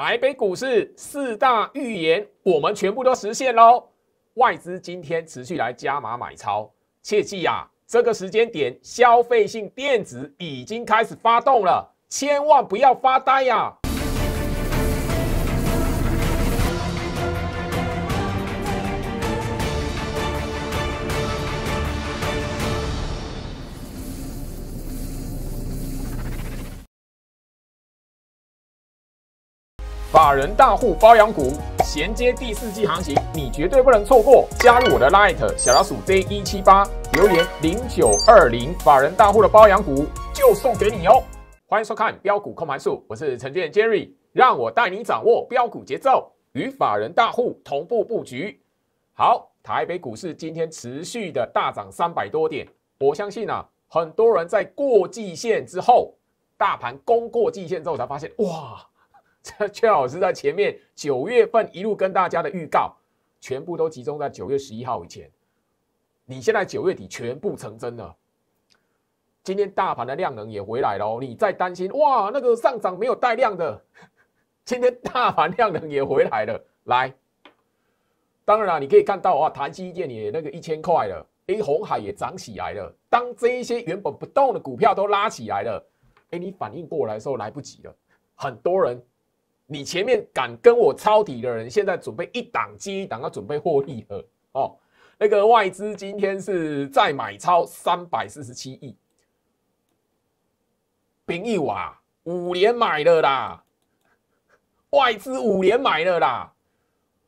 台北股市四大预言，我们全部都实现喽！外资今天持续来加码买超，切记呀，这个时间点消费性电子已经开始发动了，千万不要发呆呀！法人大户包养股，衔接第四季行情，你绝对不能错过！加入我的 l i t 小老鼠 Z 一七八，留言零九二零，法人大户的包养股就送给你哦！欢迎收看《标股控盘术》，我是陈俊 Jerry，让我带你掌握标股节奏，与法人大户同步布局。好，台北股市今天持续的大涨三百多点，我相信啊，很多人在过季线之后，大盘攻过季线之后，才发现哇！这恰好是在前面九月份一路跟大家的预告，全部都集中在九月十一号以前。你现在九月底全部成真了。今天大盘的量能也回来了，你在担心哇，那个上涨没有带量的，今天大盘量能也回来了。来，当然了，你可以看到啊，台积电也那个一千块了，诶，红海也涨起来了。当这一些原本不动的股票都拉起来了，哎，你反应过来的时候来不及了，很多人。你前面敢跟我抄底的人，现在准备一档接一档要准备获利了哦。那个外资今天是再买超三百四十七亿，平一瓦五年买了啦，外资五年买了啦。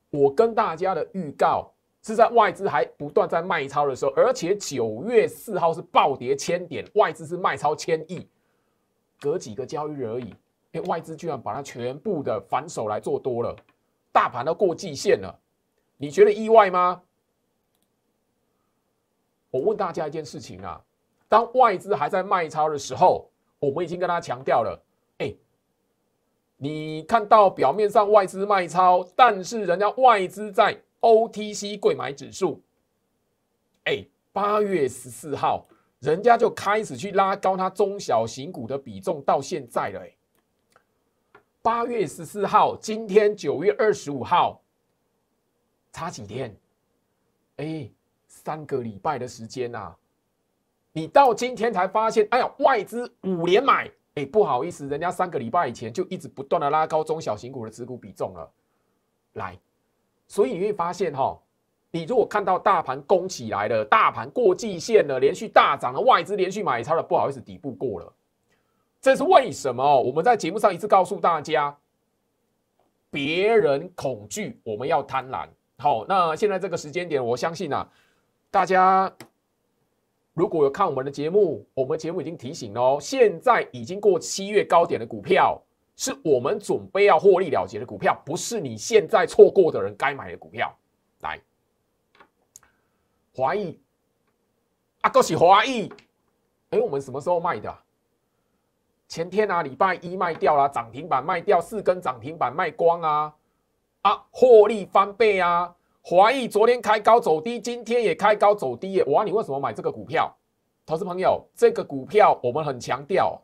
我跟大家的预告是在外资还不断在卖超的时候，而且九月四号是暴跌千点，外资是卖超千亿，隔几个交易日而已。哎，外资居然把它全部的反手来做多了，大盘都过季线了，你觉得意外吗？我问大家一件事情啊，当外资还在卖超的时候，我们已经跟他强调了，哎，你看到表面上外资卖超，但是人家外资在 OTC 贵买指数，哎，八月十四号，人家就开始去拉高它中小型股的比重，到现在了，哎。八月十四号，今天九月二十五号，差几天？哎，三个礼拜的时间啊！你到今天才发现，哎呀，外资五连买，哎，不好意思，人家三个礼拜以前就一直不断的拉高中小型股的持股比重了。来，所以你会发现哈，你如果看到大盘攻起来了，大盘过季线了，连续大涨了，外资连续买超了，不好意思，底部过了。这是为什么？我们在节目上一次告诉大家，别人恐惧，我们要贪婪。好，那现在这个时间点，我相信啊，大家如果有看我们的节目，我们节目已经提醒哦，现在已经过七月高点的股票，是我们准备要获利了结的股票，不是你现在错过的人该买的股票。来，华谊，啊恭喜华谊，哎，我们什么时候卖的？前天啊，礼拜一卖掉啦，涨停板卖掉四根涨停板卖光啊啊，获利翻倍啊！华谊昨天开高走低，今天也开高走低耶。哇，你为什么买这个股票，投资朋友？这个股票我们很强调，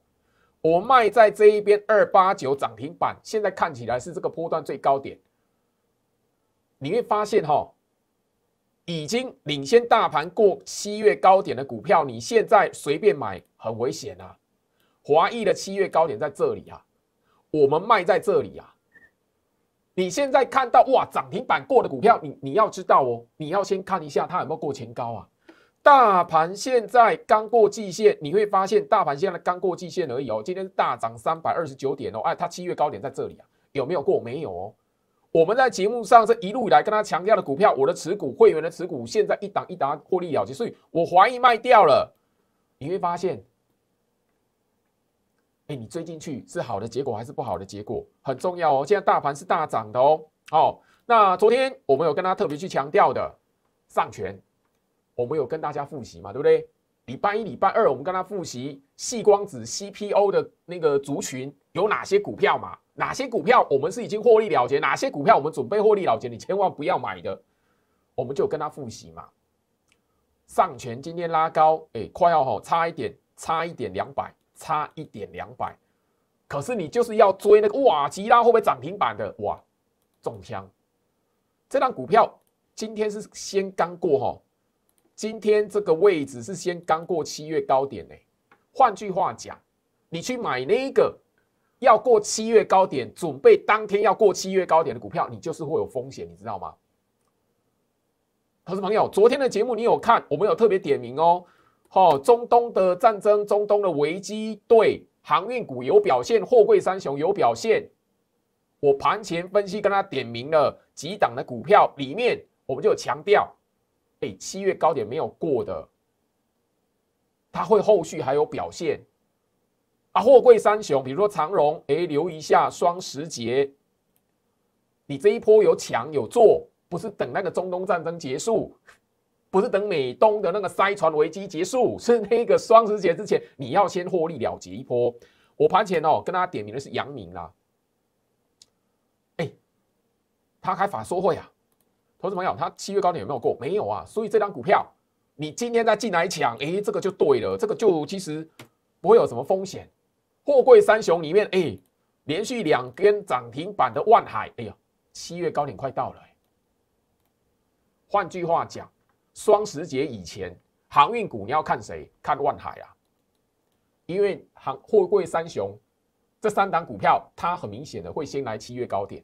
我卖在这一边二八九涨停板，现在看起来是这个波段最高点。你会发现哈，已经领先大盘过七月高点的股票，你现在随便买很危险啊。华谊的七月高点在这里啊，我们卖在这里啊。你现在看到哇，涨停板过的股票，你你要知道哦，你要先看一下它有没有过前高啊。大盘现在刚过季线，你会发现大盘现在刚过季线而已。哦。今天大涨三百二十九点哦，哎，它七月高点在这里啊，有没有过？没有哦。我们在节目上这一路以来跟他强调的股票，我的持股会员的持股，现在一档一档获利了结，所以我怀疑卖掉了。你会发现。哎，你追进去是好的结果还是不好的结果很重要哦。现在大盘是大涨的哦。好，那昨天我们有跟他特别去强调的上权，我们有跟大家复习嘛，对不对？礼拜一、礼拜二我们跟他复习细光子 CPO 的那个族群有哪些股票嘛？哪些股票我们是已经获利了结？哪些股票我们准备获利了结？你千万不要买的。我们就跟他复习嘛。上权今天拉高，哎，快要好差一点，差一点两百。差一点两百，可是你就是要追那个哇，吉拉会不会涨停板的哇？中枪！这张股票今天是先刚过哈，今天这个位置是先刚过七月高点呢。换句话讲，你去买那个要过七月高点，准备当天要过七月高点的股票，你就是会有风险，你知道吗？投资朋友，昨天的节目你有看？我们有特别点名哦。好，中东的战争，中东的危机，对航运股有表现，货柜三雄有表现。我盘前分析跟他点名了几档的股票里面，我们就有强调，哎，七月高点没有过的，它会后续还有表现啊。货柜三雄，比如说长荣，哎，留一下双十节，你这一波有抢有做，不是等那个中东战争结束。不是等美东的那个塞船危机结束，是那个双十节之前，你要先获利了结一波。我盘前哦，跟大家点名的是杨明啦。哎，他开法说会啊，投资朋友，他七月高点有没有过？没有啊，所以这张股票你今天再进来抢，哎，这个就对了，这个就其实不会有什么风险。货柜三雄里面，哎，连续两根涨停板的万海，哎呀，七月高点快到了。换句话讲。双十节以前，航运股你要看谁？看万海啊，因为航货柜三雄这三档股票，它很明显的会先来七月高点。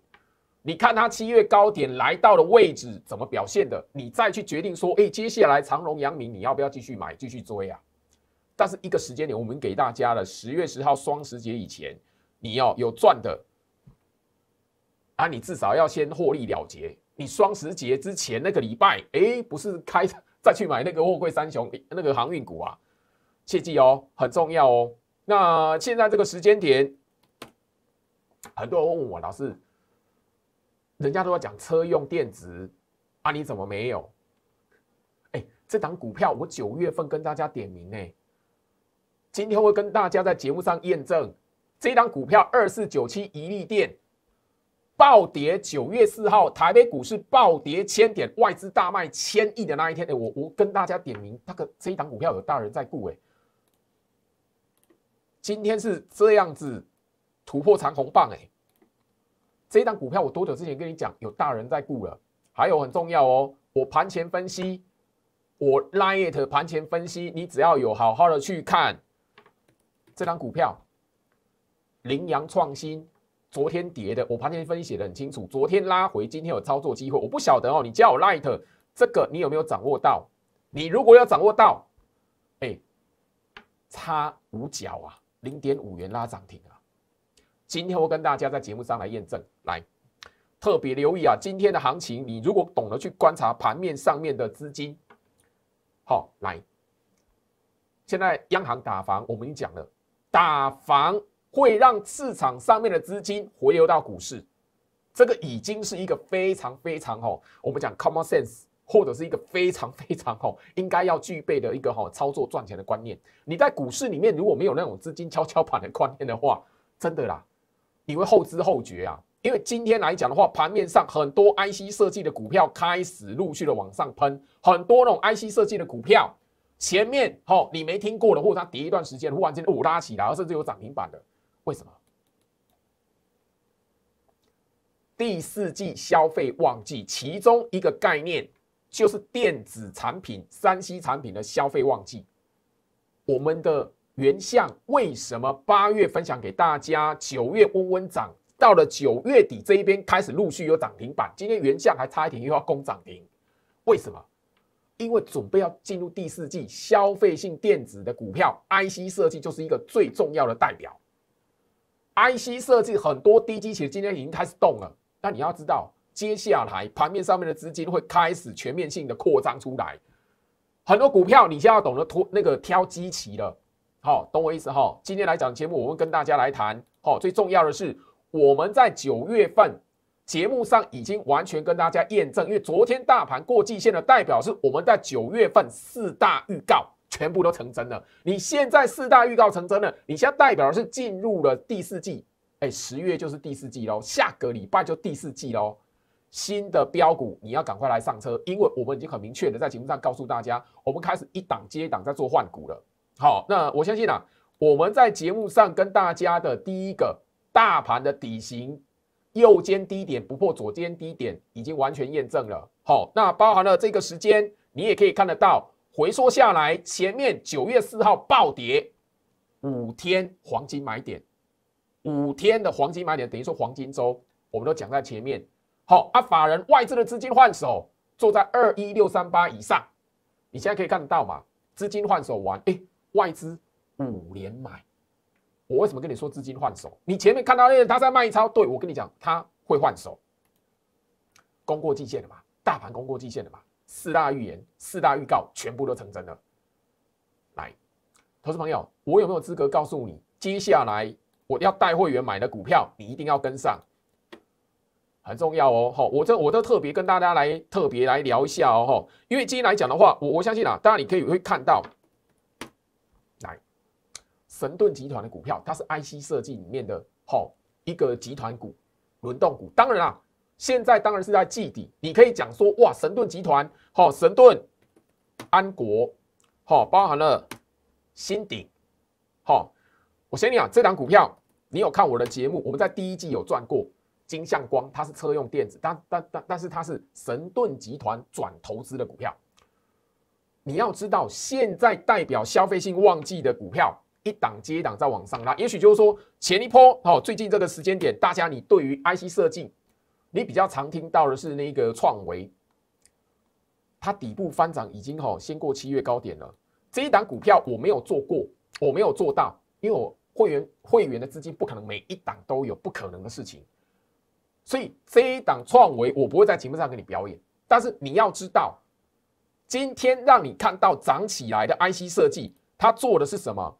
你看它七月高点来到了位置，怎么表现的？你再去决定说，哎，接下来长荣、阳明，你要不要继续买、继续追啊？但是一个时间点，我们给大家了十月十号双十节以前，你要有赚的啊，你至少要先获利了结。你双十节之前那个礼拜，哎，不是开再去买那个货柜三雄那个航运股啊？切记哦，很重要哦。那现在这个时间点，很多人问我，老师，人家都要讲车用电子啊，你怎么没有？哎，这档股票我九月份跟大家点名呢，今天会跟大家在节目上验证这一档股票二四九七一力电。暴跌！九月四号，台北股市暴跌千点，外资大卖千亿的那一天，哎，我我跟大家点名，那个这一档股票有大人在顾，哎，今天是这样子突破长红棒，哎，这一档股票我多久之前跟你讲有大人在顾了？还有很重要哦，我盘前分析，我 line it 盘前分析，你只要有好好的去看这张股票，羚羊创新。昨天跌的，我盘前分析写得很清楚。昨天拉回，今天有操作机会。我不晓得哦，你叫我 l i g h t 这个，你有没有掌握到？你如果要掌握到，哎，差五角啊，零点五元拉涨停啊。今天我跟大家在节目上来验证，来特别留意啊，今天的行情，你如果懂得去观察盘面上面的资金，好来。现在央行打房，我们已经讲了打房会让市场上面的资金回流到股市，这个已经是一个非常非常哦，我们讲 common sense，或者是一个非常非常哦，应该要具备的一个哦、操作赚钱的观念。你在股市里面如果没有那种资金跷跷板的观念的话，真的啦，你会后知后觉啊。因为今天来讲的话，盘面上很多 IC 设计的股票开始陆续的往上喷，很多那种 IC 设计的股票前面吼你没听过的，或者它跌一段时间，忽然间五拉起来，甚至有涨停板的。为什么第四季消费旺季，其中一个概念就是电子产品、三 C 产品的消费旺季。我们的原相为什么八月分享给大家，九月嗡嗡涨，到了九月底这一边开始陆续有涨停板。今天原相还差一点又要攻涨停，为什么？因为准备要进入第四季消费性电子的股票，IC 设计就是一个最重要的代表。IC 设计很多低基企今天已经开始动了，那你要知道，接下来盘面上面的资金会开始全面性的扩张出来，很多股票你就要懂得脱，那个挑基期了，好，懂我意思哈？今天来讲节目，我们跟大家来谈，好，最重要的是我们在九月份节目上已经完全跟大家验证，因为昨天大盘过季线的代表是我们在九月份四大预告。全部都成真了。你现在四大预告成真了，你现在代表的是进入了第四季。哎，十月就是第四季喽，下个礼拜就第四季喽。新的标股你要赶快来上车，因为我们已经很明确的在节目上告诉大家，我们开始一档接一档在做换股了。好，那我相信啊，我们在节目上跟大家的第一个大盘的底型。右肩低点不破左肩低点已经完全验证了。好，那包含了这个时间，你也可以看得到。回缩下来，前面九月四号暴跌五天，黄金买点五天的黄金买点，等于说黄金周我们都讲在前面。好，啊，法人外资的资金换手，坐在二一六三八以上，你现在可以看得到嘛？资金换手完，哎，外资五连买，我为什么跟你说资金换手？你前面看到那他在卖超，对我跟你讲，他会换手，攻过季限的嘛？大盘攻过季限的嘛？四大预言、四大预告全部都成真了。来，投资朋友，我有没有资格告诉你，接下来我要带会员买的股票，你一定要跟上，很重要哦。哈，我这我都特别跟大家来特别来聊一下哦。哈，因为今天来讲的话，我我相信啊，大然你可以会看到，来，神盾集团的股票，它是 IC 设计里面的哈一个集团股、轮动股。当然啊。现在当然是在季底，你可以讲说，哇，神盾集团，好，神盾，安国，好，包含了新鼎，好，我先讲这档股票，你有看我的节目，我们在第一季有赚过金相光，它是车用电子，但但但但是它是神盾集团转投资的股票。你要知道，现在代表消费性旺季的股票，一档接一档在往上拉，也许就是说前一波，好，最近这个时间点，大家你对于 IC 设计。你比较常听到的是那个创维，它底部翻涨已经哈先过七月高点了。这一档股票我没有做过，我没有做到，因为我会员会员的资金不可能每一档都有，不可能的事情。所以这一档创维我不会在节目上给你表演。但是你要知道，今天让你看到涨起来的 IC 设计，它做的是什么？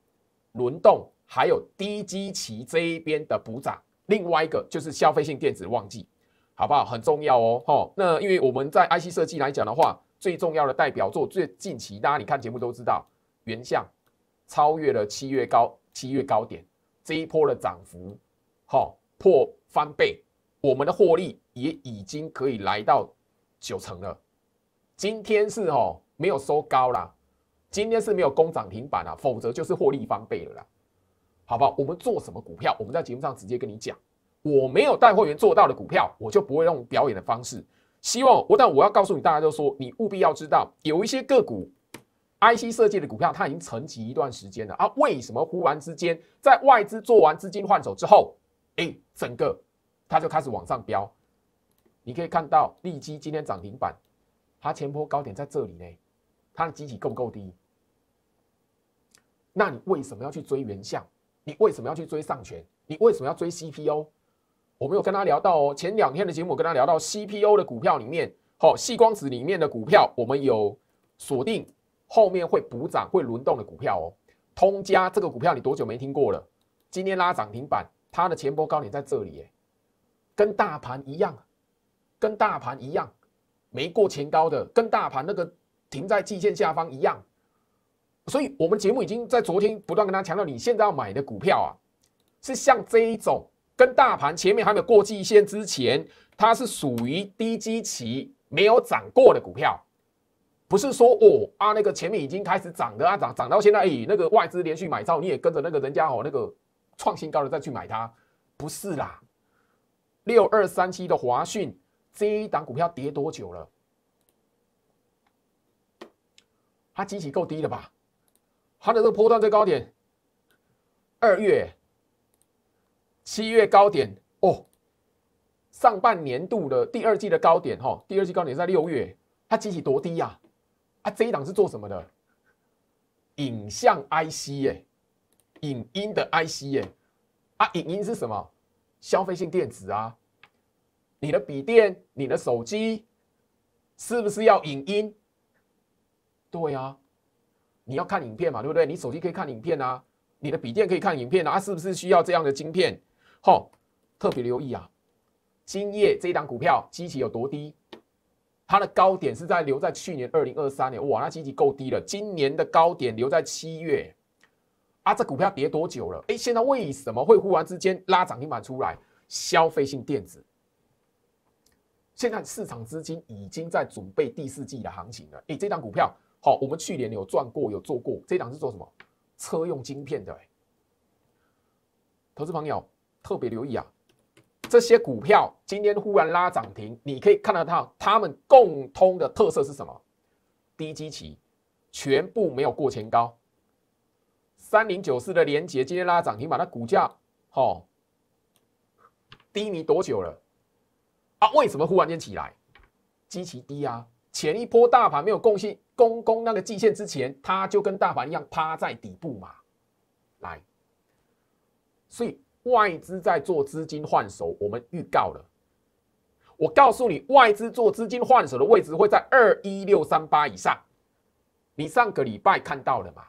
轮动，还有低基期这一边的补涨。另外一个就是消费性电子旺季。好不好？很重要哦，哈。那因为我们在 IC 设计来讲的话，最重要的代表作，最近期大家你看节目都知道，原相超越了七月高七月高点这一波的涨幅，好破翻倍，我们的获利也已经可以来到九成了。今天是哦，没有收高啦，今天是没有攻涨停板啦，否则就是获利翻倍了。啦，好吧，我们做什么股票？我们在节目上直接跟你讲。我没有带货员做到的股票，我就不会用表演的方式。希望我，但我要告诉你，大家就说，你务必要知道，有一些个股，IC 设计的股票，它已经沉寂一段时间了啊。为什么忽然之间，在外资做完资金换手之后，哎，整个它就开始往上飙。你可以看到，利基今天涨停板，它前波高点在这里呢，它的基体够不够低？那你为什么要去追原象？你为什么要去追上全？你为什么要追 CPO？我们有跟他聊到哦，前两天的节目跟他聊到 CPU 的股票里面，好，细光子里面的股票，我们有锁定后面会补涨、会轮动的股票哦。通家这个股票你多久没听过了？今天拉涨停板，它的前波高点在这里耶，跟大盘一样，跟大盘一样没过前高的，跟大盘那个停在季线下方一样。所以我们节目已经在昨天不断跟他强调，你现在要买的股票啊，是像这一种。跟大盘前面还没有过季线之前，它是属于低基期没有涨过的股票，不是说哦啊那个前面已经开始涨的啊涨涨到现在，哎那个外资连续买到你也跟着那个人家哦那个创新高的再去买它，不是啦。六二三七的华讯这一档股票跌多久了？它基期够低了吧？它的这个波段最高点二月。七月高点哦，上半年度的第二季的高点哈，第二季高点在六月，它起起多低呀！啊，这一档是做什么的？影像 IC 耶，影音的 IC 耶。啊，影音是什么？消费性电子啊，你的笔电、你的手机，是不是要影音？对啊，你要看影片嘛，对不对？你手机可以看影片啊，你的笔电可以看影片啊，是不是需要这样的晶片？好，特别留意啊！今夜这档股票基期有多低？它的高点是在留在去年二零二三年，哇，那基期够低了。今年的高点留在七月，啊，这股票跌多久了？哎，现在为什么会忽然之间拉涨停板出来？消费性电子，现在市场资金已经在准备第四季的行情了。哎，这档股票好，我们去年有赚过，有做过。这档是做什么？车用晶片的，投资朋友。特别留意啊，这些股票今天忽然拉涨停，你可以看得到它，们共通的特色是什么？低基期，全部没有过前高。三零九四的连杰今天拉涨停把那股价哦，低迷多久了？啊，为什么忽然间起来？基期低啊，前一波大盘没有共性，攻攻那个季线之前，它就跟大盘一样趴在底部嘛。来，所以。外资在做资金换手，我们预告了。我告诉你，外资做资金换手的位置会在二一六三八以上。你上个礼拜看到了嘛？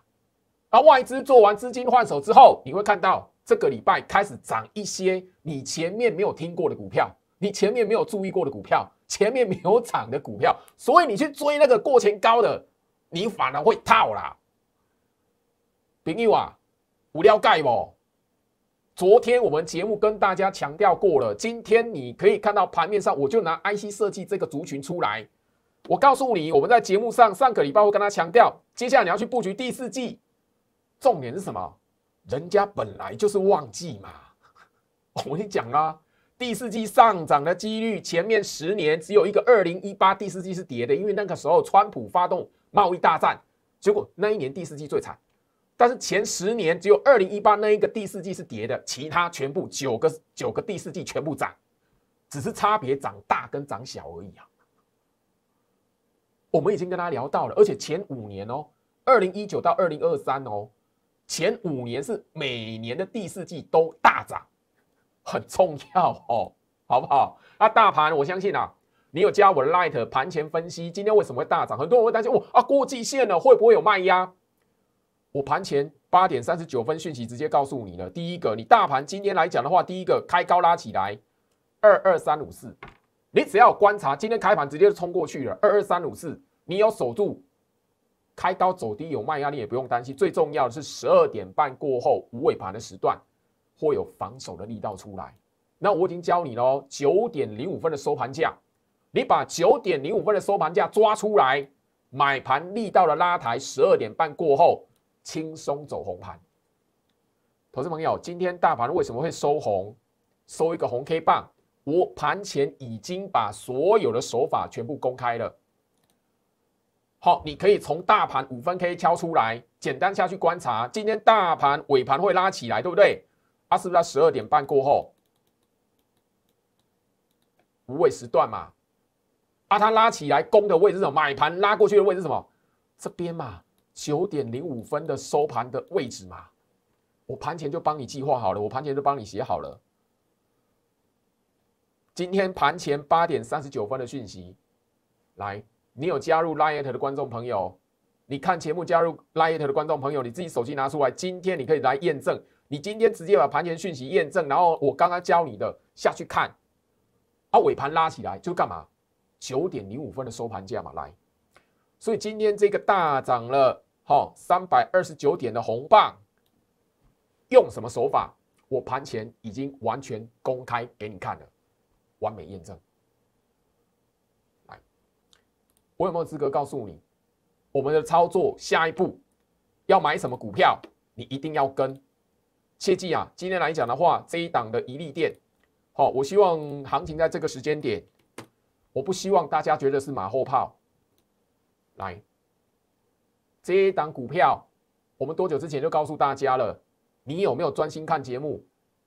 而外资做完资金换手之后，你会看到这个礼拜开始涨一些你前面没有听过的股票，你前面没有注意过的股票，前面没有涨的股票。所以你去追那个过前高的，你反而会套啦，朋友啊，有了解不？昨天我们节目跟大家强调过了，今天你可以看到盘面上，我就拿 IC 设计这个族群出来。我告诉你，我们在节目上上个礼拜我跟他强调，接下来你要去布局第四季，重点是什么？人家本来就是旺季嘛。我跟你讲啊，第四季上涨的几率，前面十年只有一个，二零一八第四季是跌的，因为那个时候川普发动贸易大战，结果那一年第四季最惨。但是前十年只有2018那一个第四季是跌的，其他全部九个九个第四季全部涨，只是差别长大跟涨小而已啊。我们已经跟他聊到了，而且前五年哦，2019到2023哦，前五年是每年的第四季都大涨，很重要哦，好不好？那大盘我相信啊，你有加我 Light 盘前分析，今天为什么会大涨？很多人会担心哦啊，过季线了会不会有卖压？我盘前八点三十九分讯息直接告诉你了。第一个，你大盘今天来讲的话，第一个开高拉起来，二二三五四。你只要观察今天开盘直接就冲过去了，二二三五四，你有守住，开高走低有卖压，你也不用担心。最重要的是十二点半过后无尾盘的时段会有防守的力道出来。那我已经教你喽，九点零五分的收盘价，你把九点零五分的收盘价抓出来，买盘力道的拉抬，十二点半过后。轻松走红盘，投资朋友，今天大盘为什么会收红，收一个红 K 棒？我盘前已经把所有的手法全部公开了。好，你可以从大盘五分 K 挑出来，简单下去观察。今天大盘尾盘会拉起来，对不对？啊，是不是在十二点半过后，无尾时段嘛？啊，它拉起来攻的位置是什么？买盘拉过去的位置什么？这边嘛。九点零五分的收盘的位置嘛，我盘前就帮你计划好了，我盘前就帮你写好了。今天盘前八点三十九分的讯息，来，你有加入 Lite 的观众朋友，你看节目加入 Lite 的观众朋友，你自己手机拿出来，今天你可以来验证，你今天直接把盘前讯息验证，然后我刚刚教你的下去看，啊，尾盘拉起来就干嘛？九点零五分的收盘价嘛，来，所以今天这个大涨了。好，三百二十九点的红棒，用什么手法？我盘前已经完全公开给你看了，完美验证。来，我有没有资格告诉你，我们的操作下一步要买什么股票？你一定要跟，切记啊！今天来讲的话，这一档的一立店，好，我希望行情在这个时间点，我不希望大家觉得是马后炮，来。这一档股票，我们多久之前就告诉大家了。你有没有专心看节目？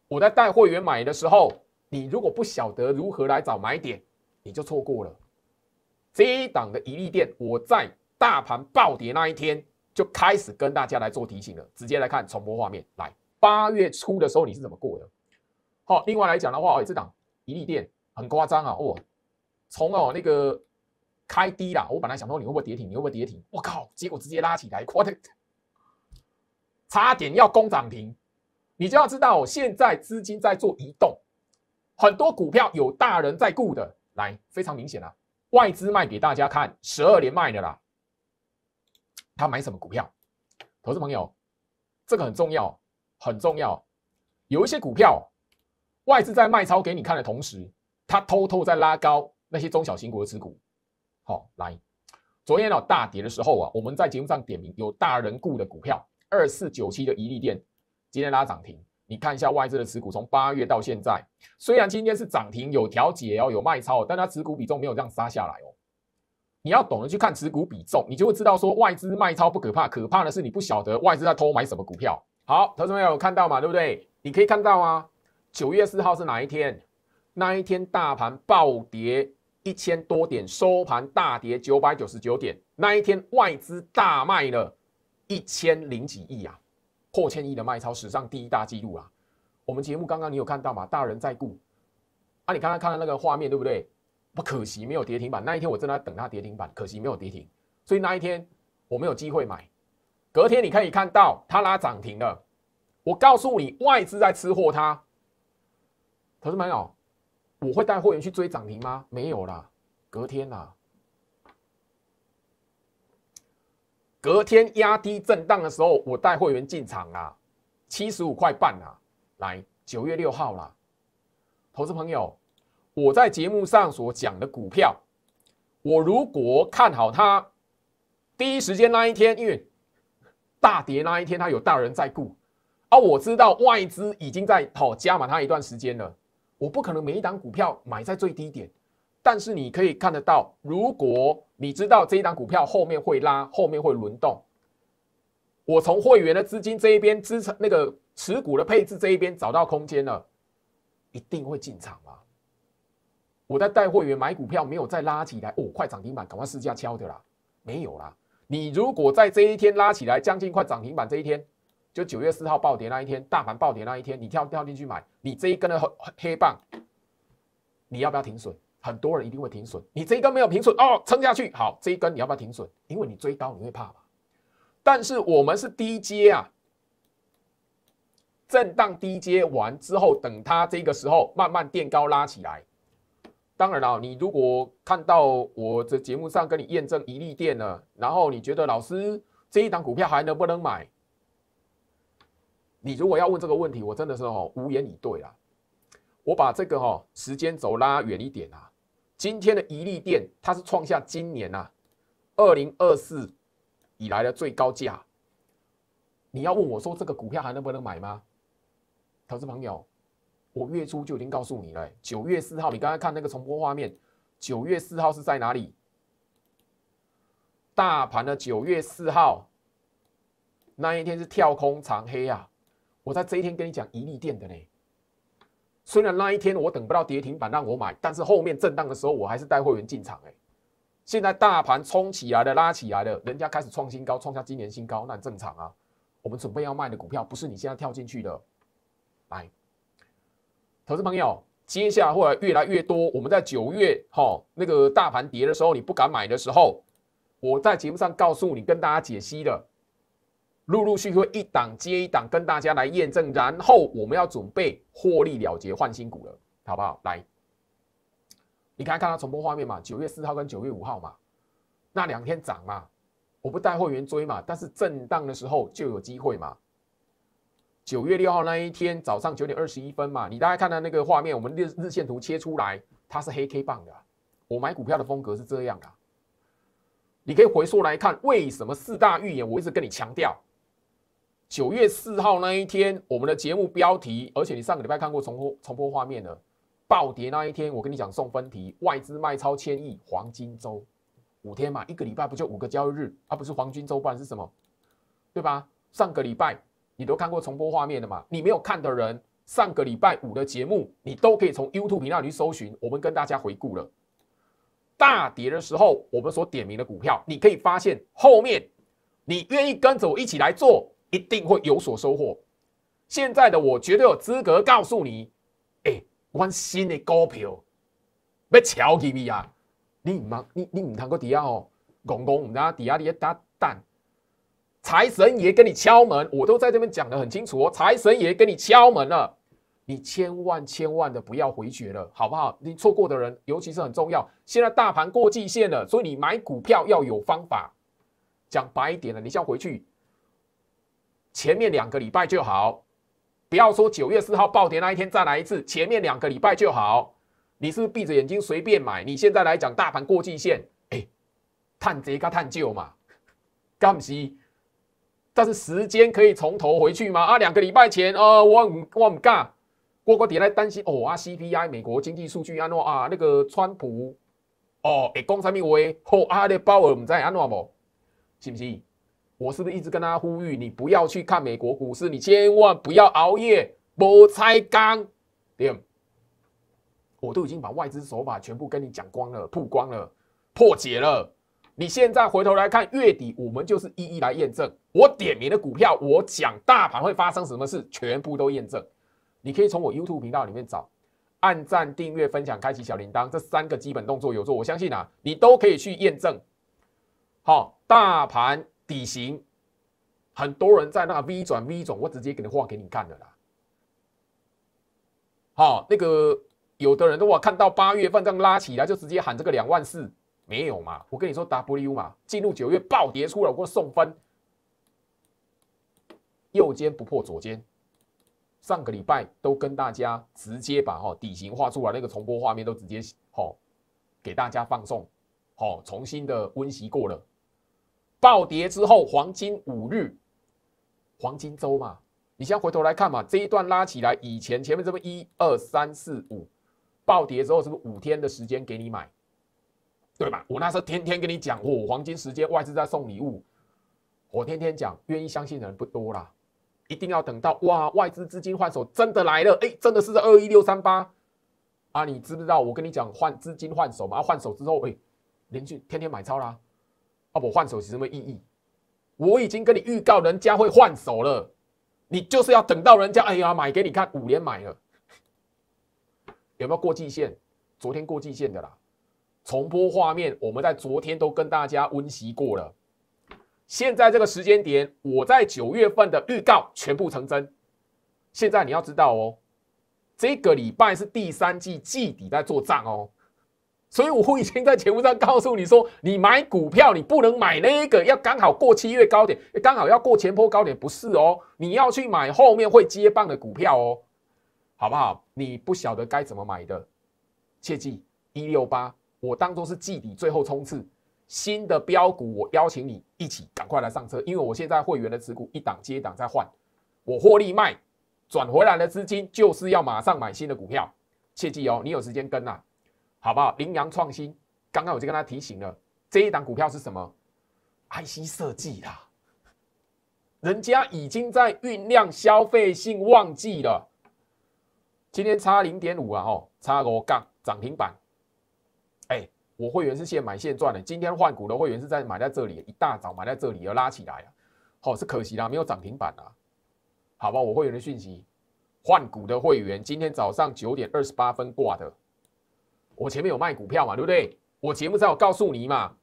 我在带会员买的时候，你如果不晓得如何来找买点，你就错过了。这一档的一利店，我在大盘暴跌那一天就开始跟大家来做提醒了。直接来看重播画面，来八月初的时候你是怎么过的？好，另外来讲的话，哎，这档宜利店很夸张啊，哦，从哦那个。开低了，我本来想说你会不会跌停，你会不会跌停？我靠，结果直接拉起来 q u a t e 差点要攻涨停。你就要知道，现在资金在做移动，很多股票有大人在顾的，来，非常明显啊，外资卖给大家看，十二年卖的啦。他买什么股票？投资朋友，这个很重要，很重要。有一些股票，外资在卖超给你看的同时，他偷偷在拉高那些中小型国资股。好，来，昨天哦大跌的时候啊，我们在节目上点名有大人故的股票，二四九七的宜利店，今天拉涨停，你看一下外资的持股，从八月到现在，虽然今天是涨停，有调节哦，有卖超，但它持股比重没有这样杀下来哦。你要懂得去看持股比重，你就会知道说外资卖超不可怕，可怕的是你不晓得外资在偷买什么股票。好，同学们有看到嘛？对不对？你可以看到啊，九月四号是哪一天？那一天大盘暴跌。一千多点收盘大跌九百九十九点，那一天外资大卖了一千零几亿啊，破千亿的卖超史上第一大纪录啊！我们节目刚刚你有看到吗？大人在顾啊，你刚刚看到那个画面对不对？不可惜没有跌停板，那一天我正在等它跌停板，可惜没有跌停，所以那一天我没有机会买。隔天你可以看到它拉涨停了，我告诉你，外资在吃货它，投资朋友。我会带会员去追涨停吗？没有啦，隔天啦，隔天压低震荡的时候，我带会员进场啊，七十五块半啊，来九月六号啦，投资朋友，我在节目上所讲的股票，我如果看好它，第一时间那一天，因为大跌那一天它有大人在顾啊，我知道外资已经在好加满它一段时间了。我不可能每一档股票买在最低点，但是你可以看得到，如果你知道这一档股票后面会拉，后面会轮动，我从会员的资金这一边支撑那个持股的配置这一边找到空间了，一定会进场啊！我在带会员买股票，没有再拉起来，五块涨停板，赶快试驾敲的啦，没有啦。你如果在这一天拉起来将近快涨停板这一天。就九月四号暴跌那一天，大盘暴跌那一天，你跳跳进去买，你这一根的黑棒，你要不要停损？很多人一定会停损。你这一根没有停损哦，撑下去。好，这一根你要不要停损？因为你追高，你会怕嘛？但是我们是低阶啊，震荡低阶完之后，等它这个时候慢慢垫高拉起来。当然了，你如果看到我的节目上跟你验证一粒电了，然后你觉得老师这一档股票还能不能买？你如果要问这个问题，我真的是哦无言以对啊！我把这个哦时间走拉远一点啊，今天的一利电它是创下今年呐二零二四以来的最高价。你要问我说这个股票还能不能买吗？投资朋友，我月初就已经告诉你了，九月四号，你刚才看那个重播画面，九月四号是在哪里？大盘的九月四号那一天是跳空长黑啊！我在这一天跟你讲一利店的呢，虽然那一天我等不到跌停板让我买，但是后面震荡的时候我还是带会员进场哎。现在大盘冲起来了，拉起来了，人家开始创新高，创下今年新高，那很正常啊。我们准备要卖的股票不是你现在跳进去的，来，投资朋友，接下来会越来越多，我们在九月哈那个大盘跌的时候你不敢买的时候，我在节目上告诉你跟大家解析的。陆陆续续一档接一档跟大家来验证，然后我们要准备获利了结换新股了，好不好？来，你看看它重播画面嘛，九月四号跟九月五号嘛，那两天涨嘛，我不带会员追嘛，但是震荡的时候就有机会嘛。九月六号那一天早上九点二十一分嘛，你大家看到那个画面，我们日日线图切出来，它是黑 K 棒的。我买股票的风格是这样的，你可以回溯来看，为什么四大预言我一直跟你强调。九月四号那一天，我们的节目标题，而且你上个礼拜看过重播重播画面了，暴跌那一天，我跟你讲送分题，外资卖超千亿，黄金周五天嘛，一个礼拜不就五个交易日啊？不是黄金周，不然是什么？对吧？上个礼拜你都看过重播画面的嘛？你没有看的人，上个礼拜五的节目，你都可以从 YouTube 那里去搜寻，我们跟大家回顾了大跌的时候，我们所点名的股票，你可以发现后面，你愿意跟着我一起来做。一定会有所收获。现在的我绝对有资格告诉你，哎，我新的股票，要小咪啊！你唔忙，你你唔谈过抵押哦，公公，然后抵押你的打蛋，财神爷跟你敲门，我都在这边讲的很清楚哦，财神爷跟你敲门了，你千万千万的不要回绝了，好不好？你错过的人，尤其是很重要。现在大盘过季线了，所以你买股票要有方法。讲白一点了，你要回去。前面两个礼拜就好，不要说九月四号暴跌那一天再来一次。前面两个礼拜就好，你是闭着眼睛随便买？你现在来讲大盘过季线，哎，探贼噶探旧嘛，干不是？但是时间可以从头回去吗？啊，两个礼拜前，哦，我我唔干，过过点来担心哦啊，CPI 美国经济数据安诺啊？那个川普，哦，哎，讲啥咪话？好啊，你包尔唔知安诺无，是不是？我是不是一直跟大家呼吁，你不要去看美国股市，你千万不要熬夜，不拆缸，对我都已经把外资手法全部跟你讲光了，曝光了，破解了。你现在回头来看，月底我们就是一一来验证我点名的股票，我讲大盘会发生什么事，全部都验证。你可以从我 YouTube 频道里面找，按赞、订阅、分享、开启小铃铛这三个基本动作有做，我相信啊，你都可以去验证。好，大盘。底型，很多人在那 V 转 V 转，我直接给你画给你看了啦。好，那个有的人都话看到八月份这样拉起来就直接喊这个两万四没有嘛？我跟你说 W 嘛，进入九月暴跌出来，我送分。右肩不破左肩，上个礼拜都跟大家直接把哈底型画出来，那个重播画面都直接好给大家放送，好重新的温习过了。暴跌之后，黄金五日，黄金周嘛，你先回头来看嘛，这一段拉起来，以前前面这么一二三四五，暴跌之后是不是五天的时间给你买，对吧？我那时候天天跟你讲，我黄金时间外资在送礼物，我天天讲，愿意相信的人不多啦，一定要等到哇，外资资金换手真的来了，哎，真的是二一六三八，啊，你知不知道？我跟你讲换资金换手嘛，换手之后，哎，连续天天买超啦。我换手是什么意义？我已经跟你预告人家会换手了，你就是要等到人家哎呀买给你看五连买了，有没有过季线？昨天过季线的啦，重播画面我们在昨天都跟大家温习过了。现在这个时间点，我在九月份的预告全部成真。现在你要知道哦，这个礼拜是第三季季底在做账哦。所以，我以前在节目上告诉你说，你买股票，你不能买那个，要刚好过七月高点，刚好要过前坡高点，不是哦，你要去买后面会接棒的股票哦，好不好？你不晓得该怎么买的，切记一六八，我当做是季底最后冲刺，新的标股，我邀请你一起赶快来上车，因为我现在会员的持股一档接档再换，我获利卖，转回来的资金就是要马上买新的股票，切记哦，你有时间跟啊。好不好？羚羊创新，刚刚我就跟他提醒了，这一档股票是什么？IC 设计啦，人家已经在酝酿消费性旺季了。今天差零点五啊，哦，差五杠涨停板。哎，我会员是现买现赚的，今天换股的会员是在买在这里，一大早买在这里要拉起来啊。哦，是可惜啦，没有涨停板啊。好吧，我会员的讯息，换股的会员今天早上九点二十八分挂的。我前面有卖股票嘛，对不对？我节目上有告诉你嘛，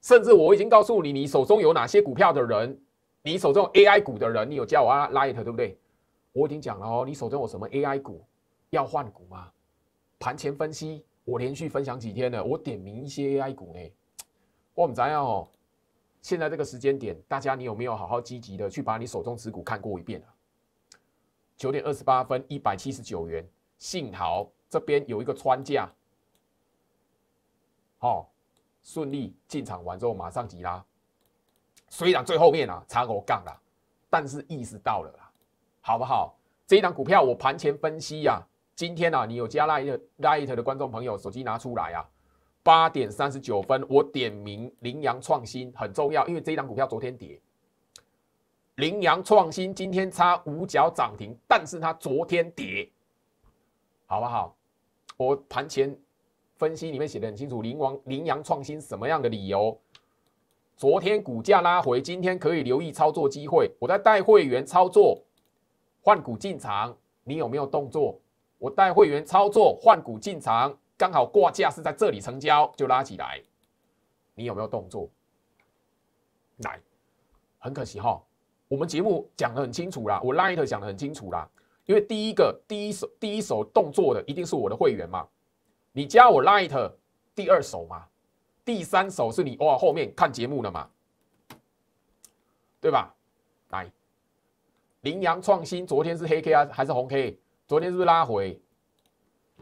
甚至我已经告诉你，你手中有哪些股票的人，你手中 AI 股的人，你有叫我 Light 对不对？我已经讲了哦，你手中有什么 AI 股要换股吗？盘前分析我连续分享几天了，我点名一些 AI 股呢。我们怎样哦？现在这个时间点，大家你有没有好好积极的去把你手中持股看过一遍啊？九点二十八分一百七十九元，幸好这边有一个穿价。好，顺利进场完之后马上急拉，虽然最后面啊插口杠了，但是意识到了啦，好不好？这一档股票我盘前分析呀，今天啊你有加 light light 的观众朋友手机拿出来呀，八点三十九分我点名羚羊创新很重要，因为这一档股票昨天跌，羚羊创新今天差五角涨停，但是它昨天跌，好不好？我盘前。分析里面写的很清楚，羚王羚羊创新什么样的理由？昨天股价拉回，今天可以留意操作机会。我在带会员操作换股进场，你有没有动作？我带会员操作换股进场，刚好挂价是在这里成交，就拉起来。你有没有动作？来，很可惜哈，我们节目讲的很清楚啦，我拉一特讲的很清楚啦，因为第一个第一手第一手动作的一定是我的会员嘛。你加我 l i g h t 第二首嘛，第三首是你哇后面看节目了嘛，对吧？来，羚羊创新昨天是黑 K 啊还是红 K？昨天是不是拉回？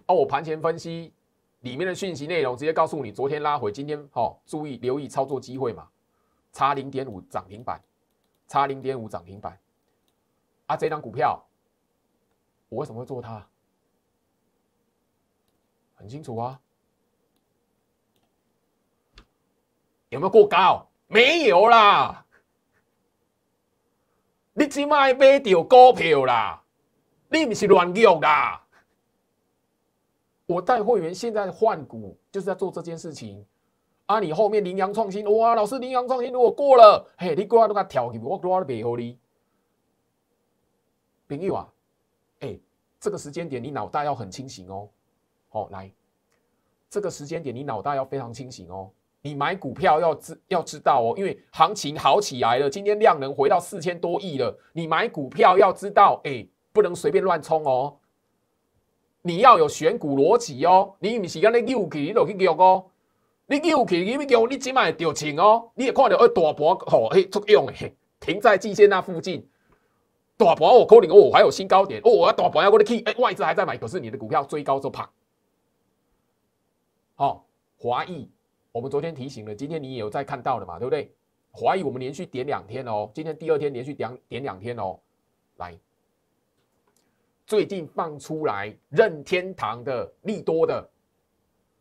哦，我盘前分析里面的讯息内容直接告诉你，昨天拉回，今天好注意留意操作机会嘛。差零点五涨停板，差零点五涨停板。啊，这张股票，我为什么做它？很清楚啊，有没有过高？没有啦！你只卖买掉股票啦，你不是乱叫啦。我带会员现在换股，就是在做这件事情啊。你后面羚羊创新，哇，老师，羚羊创新如果过了，嘿，你乖乖都给他调起，我乖乖别你。朋友啊，哎，这个时间点你脑袋要很清醒哦。哦，来，这个时间点你脑袋要非常清醒哦。你买股票要知要知道哦，因为行情好起来了，今天量能回到四千多亿了。你买股票要知道，哎，不能随便乱冲哦。你要有选股逻辑哦。你咪是安你扭去你路去叫哦，你扭去你路叫，你只迈着钱哦。你也看到哎大盘哦，哎作用的停在季线那附近，大盘哦，可能哦，还有新高点哦。我大盘要过的去，哎，外资还在买，可是你的股票追高就怕。好，华裔，我们昨天提醒了，今天你也有在看到的嘛，对不对？华裔我们连续点两天哦，今天第二天连续点点两天哦，来，最近放出来任天堂的利多的，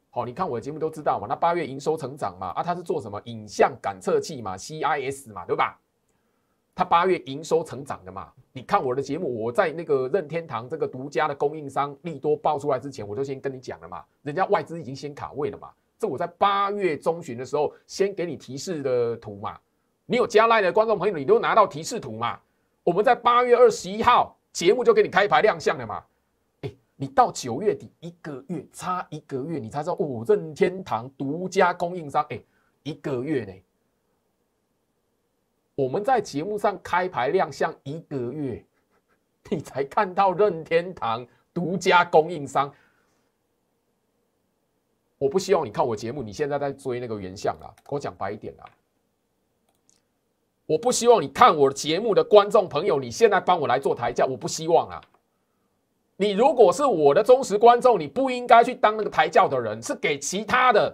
好，你看我的节目都知道嘛，那八月营收成长嘛，啊，它是做什么影像感测器嘛，CIS 嘛，对吧？它八月营收成长的嘛，你看我的节目，我在那个任天堂这个独家的供应商利多爆出来之前，我就先跟你讲了嘛，人家外资已经先卡位了嘛，这我在八月中旬的时候先给你提示的图嘛，你有加赖的观众朋友，你都拿到提示图嘛，我们在八月二十一号节目就给你开牌亮相了嘛，哎，你到九月底一个月差一个月，你才知道哦，任天堂独家供应商，哎，一个月嘞。我们在节目上开牌亮相一个月，你才看到任天堂独家供应商。我不希望你看我节目，你现在在追那个原相啊！给我讲白一点啊！我不希望你看我节目的观众朋友，你现在帮我来做台教，我不希望啊！你如果是我的忠实观众，你不应该去当那个抬轿的人，是给其他的、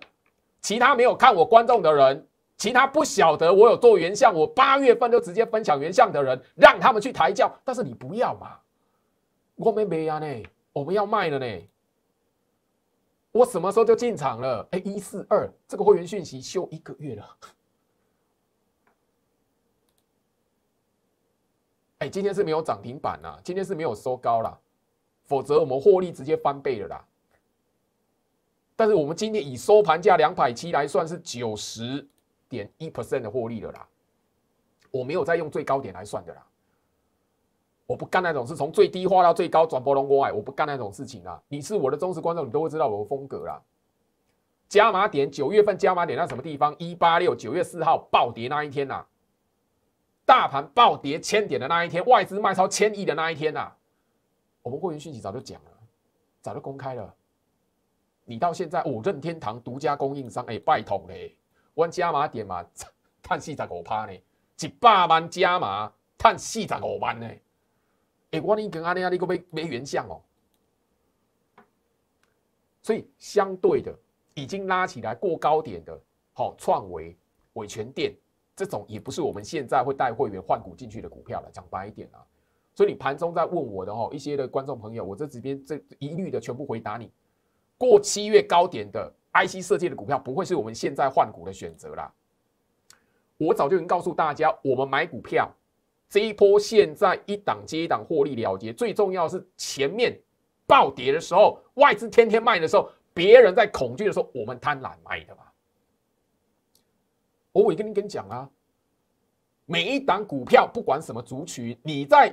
其他没有看我观众的人。其他不晓得，我有做原相，我八月份就直接分享原相的人，让他们去抬轿。但是你不要嘛，我们没呀呢，我们要卖了呢。我什么时候就进场了？哎，一四二，这个会员讯息休一个月了。哎，今天是没有涨停板啊，今天是没有收高了，否则我们获利直接翻倍了啦。但是我们今天以收盘价两百七来算，是九十。点一 percent 的获利了啦，我没有再用最高点来算的啦。我不干那种是从最低化到最高转波龙波外，我不干那种事情啦。你是我的忠实观众，你都会知道我的风格啦。加码点九月份加码点在什么地方？一八六九月四号暴跌那一天呐，大盘暴跌千点的那一天，外资卖超千亿的那一天呐，我们会员讯息早就讲了，早就公开了。你到现在，我任天堂独家供应商哎，拜统哎。我加码点嘛，赚四十五趴呢，一百万加码，赚四十五万呢。哎，我你讲啊，你啊，你搁要买原相哦。所以，相对的，已经拉起来过高点的，好创维、伟权店这种，也不是我们现在会带会员换股进去的股票了。讲白一点啊，所以你盘中在问我的哦，一些的观众朋友，我这这边这一律的全部回答你，过七月高点的。IC 设计的股票不会是我们现在换股的选择啦。我早就已经告诉大家，我们买股票这一波现在一档接一档获利了结，最重要是前面暴跌的时候，外资天天卖的时候，别人在恐惧的时候，我们贪婪买的嘛。我我跟你跟你讲啊，每一档股票不管什么族群，你在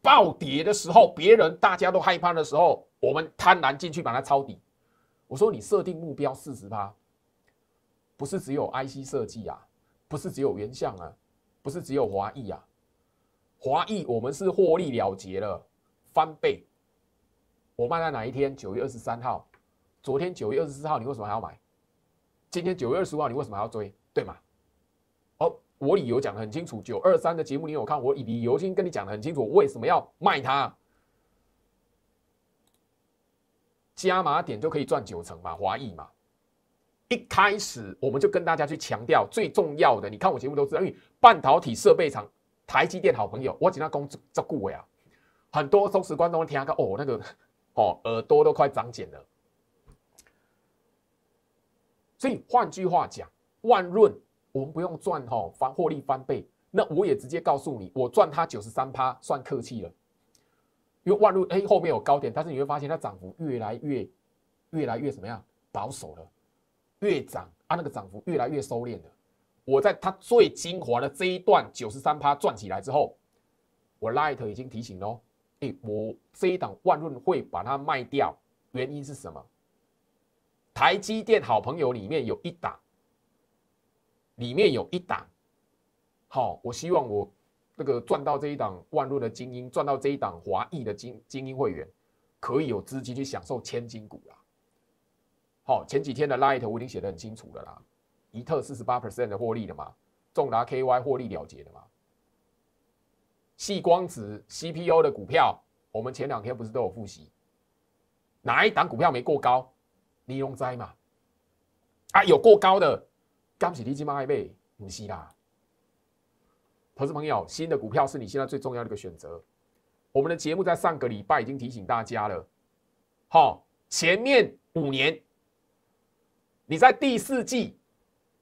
暴跌的时候，别人大家都害怕的时候，我们贪婪进去把它抄底。我说你设定目标四十八，不是只有 IC 设计啊，不是只有原相啊，不是只有华裔啊，华裔我们是获利了结了，翻倍。我卖在哪一天？九月二十三号。昨天九月二十四号你为什么还要买？今天九月二十号你为什么还要追？对吗？哦，我理由讲得很清楚，九二三的节目你有看，我理由已经跟你讲得很清楚，为什么要卖它。加码点就可以赚九成嘛，华裔嘛。一开始我们就跟大家去强调最重要的，你看我节目都知道，因为半导体设备厂，台积电好朋友，我他工讲这顾我呀。很多忠实观众听啊个，哦那个哦耳朵都快长茧了。所以换句话讲，万润我们不用赚哈，翻获利翻倍，那我也直接告诉你，我赚他九十三趴算客气了。因为万润哎后面有高点，但是你会发现它涨幅越来越、越来越怎么样保守了，越涨啊那个涨幅越来越收敛了。我在它最精华的这一段九十三趴转起来之后，我 Light 已经提醒喽，哎，我这一档万润会把它卖掉，原因是什么？台积电好朋友里面有一档，里面有一档，好，我希望我。这个赚到这一档万润的精英，赚到这一档华裔的精精英会员，可以有资金去享受千金股啦。好，前几天的 Light 我已经写得很清楚了啦，一特四十八 percent 的获利的嘛，重达 KY 获利了结的嘛，细光子 CPU 的股票，我们前两天不是都有复习？哪一档股票没过高？尼用灾嘛？啊，有过高的？刚是荔枝蚂蚁未？不是啦。投资朋友，新的股票是你现在最重要的一个选择。我们的节目在上个礼拜已经提醒大家了。好，前面五年，你在第四季，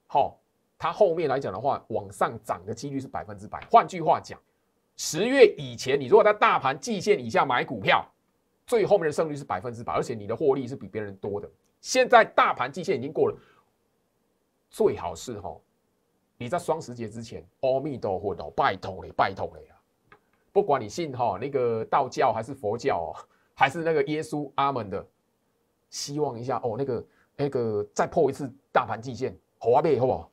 好，它后面来讲的话，往上涨的几率是百分之百。换句话讲，十月以前，你如果在大盘季线以下买股票，最后面的胜率是百分之百，而且你的获利是比别人多的。现在大盘季线已经过了，最好是哈。你在双十节之前，阿弥陀佛哦，拜托嘞，拜托嘞啊！不管你信哈那个道教还是佛教，还是那个耶稣阿门的，希望一下哦，那个那个再破一次大盘季限，好阿贝，好不好？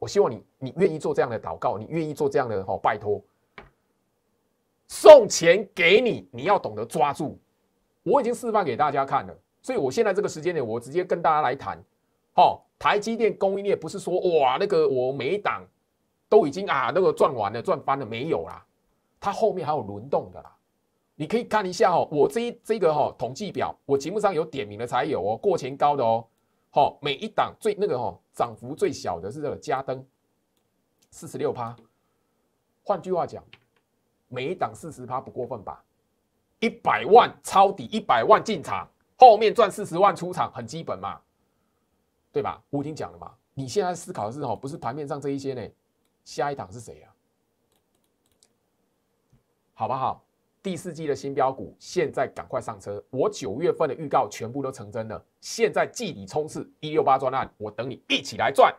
我希望你，你愿意做这样的祷告，你愿意做这样的哦，拜托，送钱给你，你要懂得抓住。我已经示范给大家看了，所以我现在这个时间点，我直接跟大家来谈，好。台积电供应链不是说哇，那个我每一档都已经啊，那个赚完了，赚翻了没有啦？它后面还有轮动的啦，你可以看一下哦，我这一这个哈统计表，我节目上有点名的才有哦，过前高的哦，好，每一档最那个哈涨幅最小的是这个嘉登，四十六趴。换句话讲，每一档四十趴不过分吧？一百万抄底，一百万进场，后面赚四十万出场，很基本嘛。对吧？我已经讲了嘛，你现在思考的是哦，不是盘面上这一些呢，下一档是谁呀？好不好？第四季的新标股，现在赶快上车！我九月份的预告全部都成真了，现在季底冲刺一六八专案，我等你一起来赚。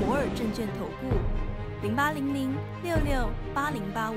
摩尔证券投顾零八零零六六八零八五。